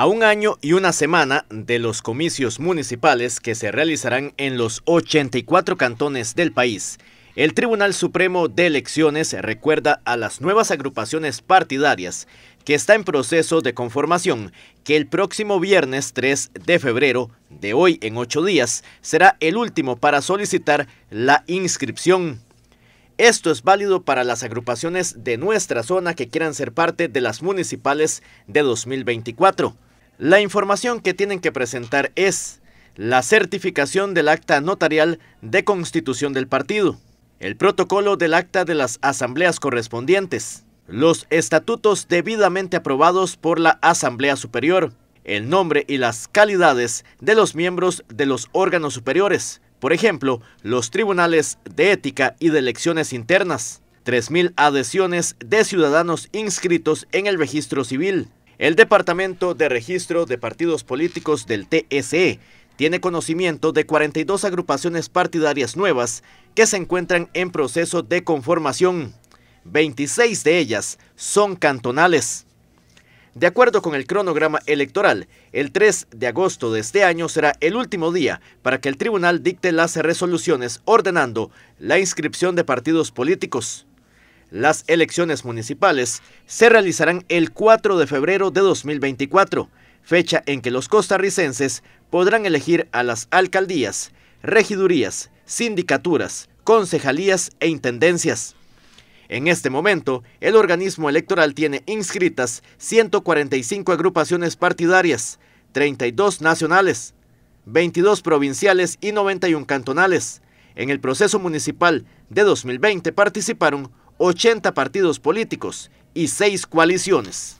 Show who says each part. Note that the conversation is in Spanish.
Speaker 1: A un año y una semana de los comicios municipales que se realizarán en los 84 cantones del país, el Tribunal Supremo de Elecciones recuerda a las nuevas agrupaciones partidarias que está en proceso de conformación que el próximo viernes 3 de febrero, de hoy en ocho días, será el último para solicitar la inscripción esto es válido para las agrupaciones de nuestra zona que quieran ser parte de las municipales de 2024. La información que tienen que presentar es la certificación del acta notarial de constitución del partido, el protocolo del acta de las asambleas correspondientes, los estatutos debidamente aprobados por la Asamblea Superior, el nombre y las calidades de los miembros de los órganos superiores, por ejemplo, los tribunales de ética y de elecciones internas, 3.000 adhesiones de ciudadanos inscritos en el registro civil, el Departamento de Registro de Partidos Políticos del TSE tiene conocimiento de 42 agrupaciones partidarias nuevas que se encuentran en proceso de conformación. 26 de ellas son cantonales. De acuerdo con el cronograma electoral, el 3 de agosto de este año será el último día para que el tribunal dicte las resoluciones ordenando la inscripción de partidos políticos. Las elecciones municipales se realizarán el 4 de febrero de 2024, fecha en que los costarricenses podrán elegir a las alcaldías, regidurías, sindicaturas, concejalías e intendencias. En este momento, el organismo electoral tiene inscritas 145 agrupaciones partidarias, 32 nacionales, 22 provinciales y 91 cantonales. En el proceso municipal de 2020 participaron 80 partidos políticos y 6 coaliciones.